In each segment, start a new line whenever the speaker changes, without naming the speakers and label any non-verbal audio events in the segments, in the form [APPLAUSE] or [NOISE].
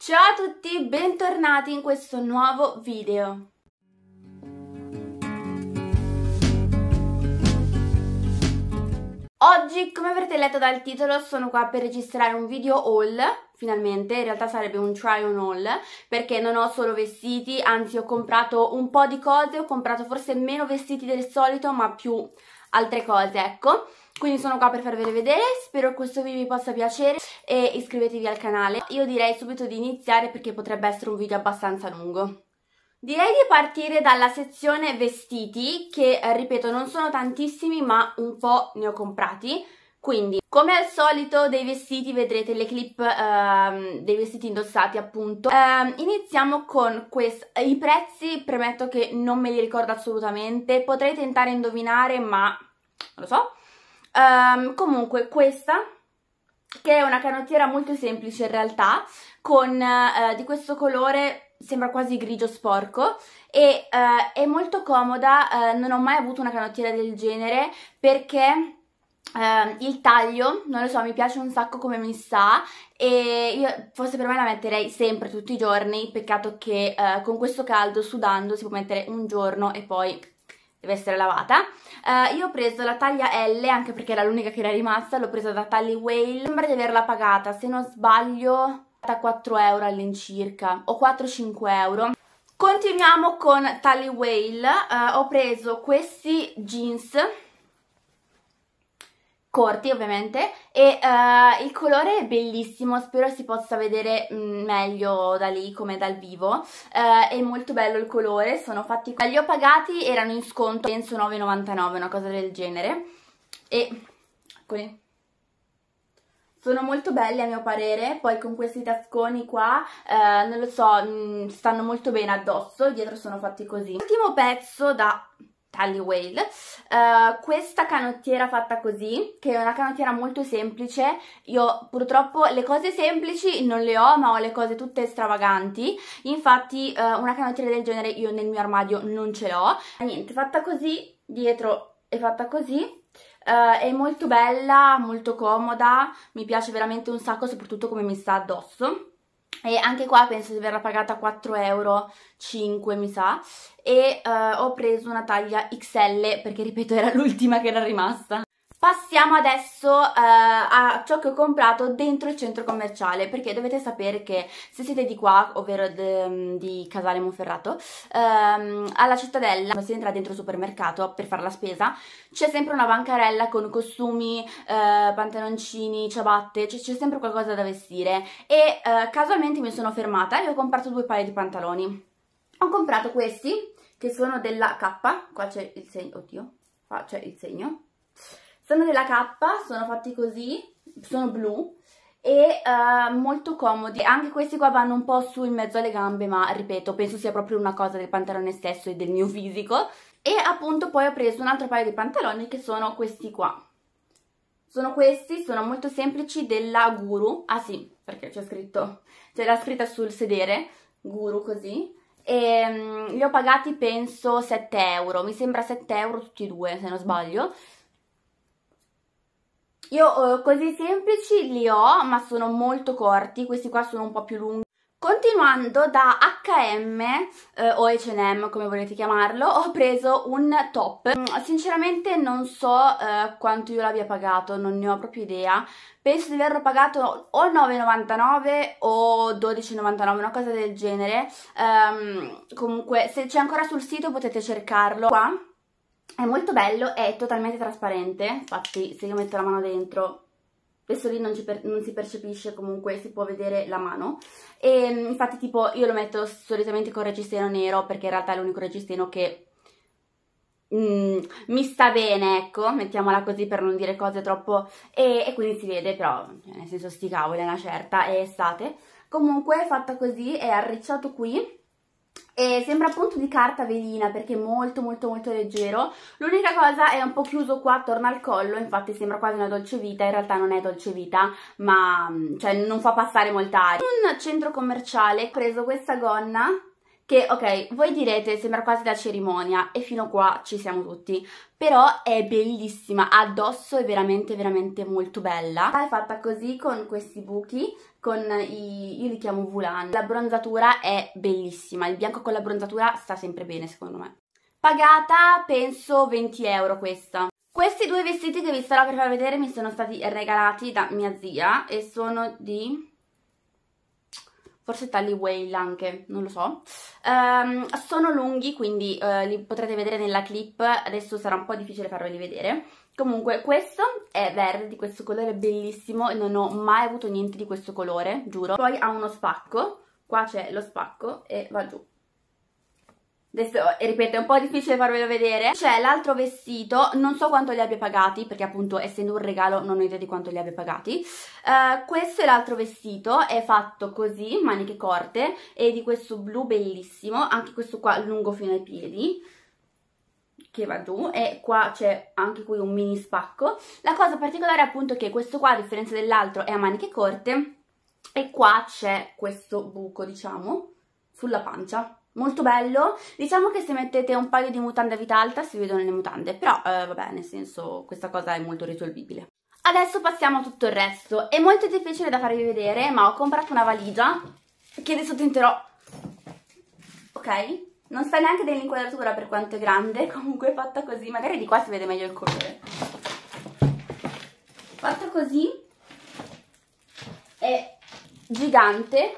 Ciao a tutti, bentornati in questo nuovo video. Oggi, come avrete letto dal titolo, sono qua per registrare un video haul, finalmente, in realtà sarebbe un try on haul, perché non ho solo vestiti, anzi ho comprato un po' di cose, ho comprato forse meno vestiti del solito, ma più altre cose, ecco. Quindi sono qua per farvele vedere, spero che questo video vi possa piacere e iscrivetevi al canale. Io direi subito di iniziare perché potrebbe essere un video abbastanza lungo. Direi di partire dalla sezione vestiti, che eh, ripeto non sono tantissimi ma un po' ne ho comprati, quindi, come al solito dei vestiti, vedrete le clip ehm, dei vestiti indossati appunto. Ehm, iniziamo con questi. I prezzi, premetto che non me li ricordo assolutamente, potrei tentare a indovinare ma non lo so. Ehm, comunque questa che è una canottiera molto semplice in realtà, con eh, di questo colore sembra quasi grigio sporco e eh, è molto comoda, eh, non ho mai avuto una canottiera del genere perché Uh, il taglio, non lo so, mi piace un sacco come mi sa e io forse per me la metterei sempre tutti i giorni, peccato che uh, con questo caldo sudando si può mettere un giorno e poi deve essere lavata. Uh, io ho preso la taglia L anche perché era l'unica che era rimasta, l'ho presa da Tally Whale, sembra di averla pagata, se non sbaglio, da 4 euro all'incirca o 4-5 euro. Continuiamo con Tally Whale, eh, ho preso questi jeans corti ovviamente e uh, il colore è bellissimo, spero si possa vedere mm, meglio da lì come dal vivo, uh, è molto bello il colore, sono fatti, li ho pagati, erano in sconto, penso 9,99, una cosa del genere e eccoli. Sono molto belli a mio parere, poi con questi tasconi qua, eh, non lo so, mh, mm, stanno molto bene addosso, dietro sono fatti così. Ultimo pezzo da Tally Whale, uh, questa canottiera fatta così, che è una canottiera molto semplice, io purtroppo le cose semplici non le ho, ma ho le cose tutte stravaganti, infatti uh, una canottiera del genere io nel mio armadio non ce l'ho, niente, fatta così, dietro è fatta così, Uh, è molto bella, molto comoda, mi piace veramente un sacco, soprattutto come mi sta addosso. E anche qua penso di averla pagata 4,5 euro, mi sa, e eh, ho preso una taglia XL perché, ripeto, era [LAUGHS] l'ultima che era rimasta. Passiamo adesso uh, a ciò che ho comprato dentro il centro commerciale, perché dovete sapere che se siete di qua, ovvero de, mm, di Casale Monferrato, um, alla cittadella, quando si entra dentro il supermercato per fare la spesa, c'è sempre una bancarella con costumi, uh, pantaloncini, ciabatte, cioè c'è sempre qualcosa da vestire e uh, casualmente mi sono fermata e ho comprato due paia di pantaloni. Ho comprato questi, che sono della K, qua c'è il segno, oddio, qua c'è il segno, sono della K, sono fatti così, sono blu e uh, molto comodi. Anche questi qua vanno un po' su in mezzo alle gambe, ma ripeto, penso sia proprio una cosa del pantalone stesso e del mio fisico. E appunto poi ho preso un altro paio di pantaloni che sono questi qua. Sono questi, sono molto semplici, della Guru. Ah sì, perché c'è scritto, c'è la scritta sul sedere, Guru così. E um, li ho pagati penso 7 euro, mi sembra 7 euro tutti e due se non sbaglio io eh, così semplici li ho, ma sono molto corti, questi qua sono un po' più lunghi. Continuando da H&M eh, o H&M come volete chiamarlo, ho preso un top. Mm, sinceramente non so eh, quanto io l'abbia pagato, non ne ho proprio idea. Penso di averlo pagato o 9,99 o 12,99, una cosa del genere. Um, comunque se c'è ancora sul sito potete cercarlo qua è molto bello, è totalmente trasparente, infatti se io metto la mano dentro questo lì non, per, non, si percepisce comunque, si può vedere la mano e infatti tipo io lo metto solitamente con registeno nero perché in realtà è l'unico registeno che mm, mi sta bene ecco, mettiamola così per non dire cose troppo e, e quindi si vede però cioè, nel senso sti cavoli è una certa, è estate comunque è fatta così, è arricciato qui e sembra appunto di carta velina perché è molto molto molto leggero l'unica cosa è un po' chiuso qua attorno al collo infatti sembra quasi una dolce vita in realtà non è dolce vita ma mm, cioè non fa passare molta aria in un centro commerciale ho preso questa gonna che ok, voi direte sembra quasi da cerimonia e fino a qua ci siamo tutti, però è bellissima, addosso è veramente veramente molto bella. È fatta così con questi buchi, con i, io li chiamo volan. La bronzatura è bellissima, il bianco con la bronzatura sta sempre bene secondo me. Pagata penso 20 euro questa. Questi due vestiti che vi starò per far vedere mi sono stati regalati da mia zia e sono di forse Tally Whale anche, non lo so. Um, sono lunghi, quindi uh, li potrete vedere nella clip, adesso sarà un po' difficile farveli vedere. Comunque questo è verde, di questo colore bellissimo, non ho mai avuto niente di questo colore, giuro. Poi ha uno spacco, qua c'è lo spacco e va giù. Adesso, eh, ripeto, è un po' difficile farvelo vedere. C'è l'altro vestito, non so quanto li abbia pagati, perché appunto essendo un regalo non ho idea di quanto li abbia pagati. Uh, questo è l'altro vestito, è fatto così, maniche corte, è di questo blu bellissimo, anche questo qua lungo fino ai piedi che va giù e qua c'è anche qui un mini spacco la cosa particolare è appunto che questo qua a differenza dell'altro è a maniche corte e qua c'è questo buco diciamo sulla pancia molto bello. Diciamo che se mettete un paio di mutande a vita alta si vedono le mutande, però eh, vabbè, nel senso questa cosa è molto risolvibile. Adesso passiamo a tutto il resto. È molto difficile da farvi vedere, ma ho comprato una valigia che adesso tenterò... Ok? Non sta neanche nell'inquadratura per quanto è grande, [LAUGHS] comunque fatta così. Magari di qua si vede meglio il colore. Fatta così. È gigante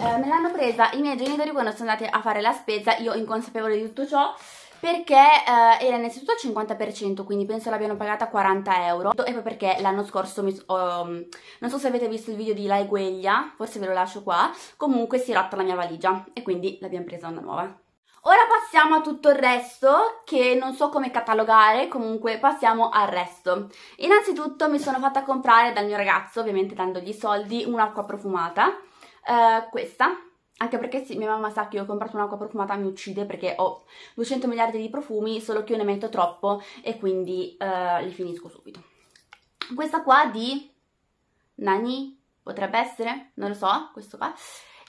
eh, me l'hanno presa i miei genitori quando sono andati a fare la spesa, io inconsapevole di tutto ciò, perché eh, era innanzitutto al 50%, quindi penso l'abbiano pagata 40 euro, e poi perché l'anno scorso, mi, oh, non so se avete visto il video di La Egueglia, forse ve lo lascio qua, comunque si è rotta la mia valigia, e quindi l'abbiamo presa una nuova. Ora passiamo a tutto il resto, che non so come catalogare, comunque passiamo al resto. Innanzitutto mi sono fatta comprare dal mio ragazzo, ovviamente dandogli soldi, un'acqua profumata, eh, questa, anche perché sì, mia mamma sa che io ho comprato un'acqua profumata mi uccide perché ho 200 miliardi di profumi, solo che io ne metto troppo e quindi uh, li finisco subito. Questa qua di Nani, potrebbe essere, non lo so, questo qua,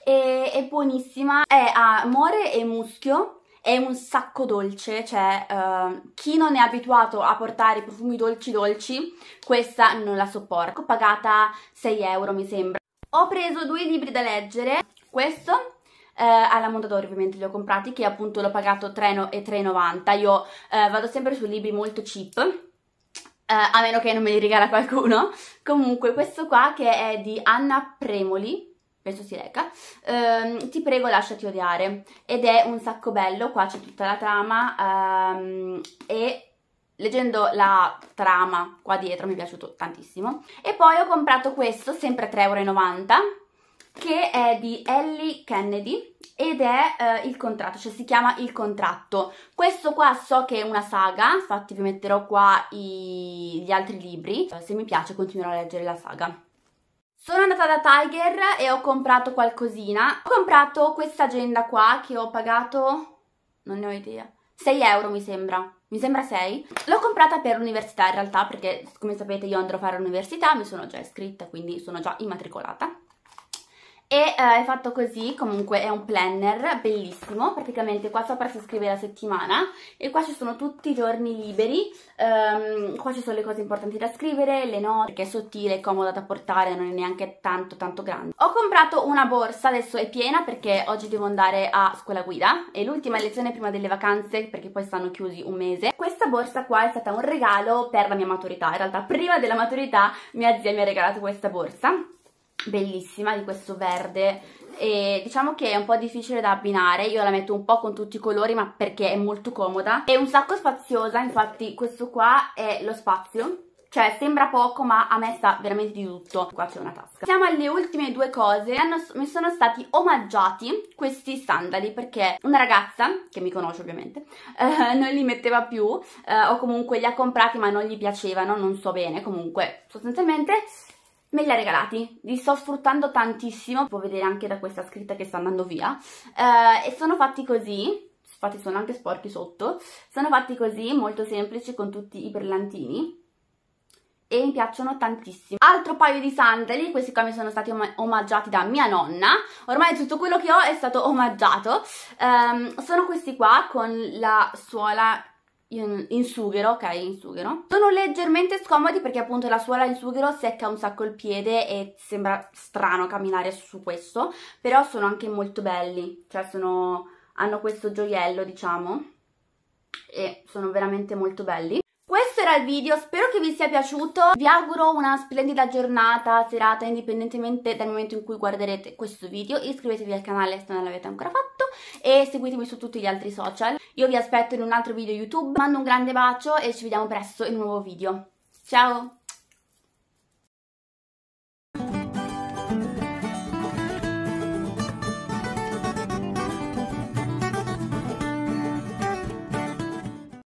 e, è buonissima, è amore e muschio, è un sacco dolce, cioè uh, chi non è abituato a portare profumi dolci dolci, questa non la sopporta. Ho pagata 6 euro mi sembra. Ho preso due libri da leggere, questo eh, alla Mondadori ovviamente li ho comprati, che appunto l'ho pagato 3,90, io eh, vado sempre su libri molto cheap, eh, a meno che non me li regala qualcuno. Comunque questo qua che è di Anna Premoli, penso si reca, ehm, Ti prego lasciati odiare, ed è un sacco bello, qua c'è tutta la trama ehm, e leggendo la trama qua dietro mi è piaciuto tantissimo. E poi ho comprato questo, sempre 3,90€, che è di Ellie Kennedy ed è eh, il contratto, cioè si chiama Il contratto. Questo qua so che è una saga, infatti vi metterò qua i, gli altri libri, eh, se mi piace continuerò a leggere la saga. Sono andata da Tiger e ho comprato qualcosina. Ho comprato questa agenda qua che ho pagato, non ne ho idea, 6 euro mi sembra, mi sembra 6. L'ho comprata per l'università in realtà perché come sapete io andrò a fare l'università, mi sono già iscritta quindi sono già immatricolata e eh, è fatto così, comunque è un planner bellissimo, praticamente qua sopra si scrive la settimana e qua ci sono tutti i giorni liberi, um, qua ci sono le cose importanti da scrivere, le note, perché è sottile, è comoda da portare, non è neanche tanto tanto grande. Ho comprato una borsa, adesso è piena perché oggi devo andare a scuola guida, è l'ultima lezione prima delle vacanze perché poi stanno chiusi un mese. Questa borsa qua è stata un regalo per la mia maturità, in realtà prima della maturità mia zia mi ha regalato questa borsa bellissima di questo verde e diciamo che è un po' difficile da abbinare io la metto un po' con tutti i colori ma perché è molto comoda è un sacco spaziosa infatti questo qua è lo spazio cioè sembra poco ma a me sta veramente di tutto qua c'è una tasca siamo alle ultime due cose Hanno, mi sono stati omaggiati questi sandali perché una ragazza che mi conosce ovviamente eh, [LAUGHS] non li metteva più eh, o comunque li ha comprati ma non gli piacevano non so bene comunque sostanzialmente me li ha regalati, li sto sfruttando tantissimo, può vedere anche da questa scritta che sta andando via, eh, e sono fatti così, infatti sono anche sporchi sotto, sono fatti così, molto semplici, con tutti i brillantini, e mi piacciono tantissimo. Altro paio di sandali, questi qua mi sono stati om omaggiati da mia nonna, ormai tutto quello che ho è stato omaggiato, um, sono questi qua con la suola in, in, sughero, ok, in sughero. Sono leggermente scomodi perché appunto la suola in sughero secca un sacco il piede e sembra strano camminare su questo, però sono anche molto belli, cioè sono, hanno questo gioiello, diciamo, e sono veramente molto belli era il video, spero che vi sia piaciuto, vi auguro una splendida giornata, serata, indipendentemente dal momento in cui guarderete questo video, iscrivetevi al canale se non l'avete ancora fatto e seguitemi su tutti gli altri social. Io vi aspetto in un altro video YouTube, mando un grande bacio e ci vediamo presto in un nuovo video. Ciao!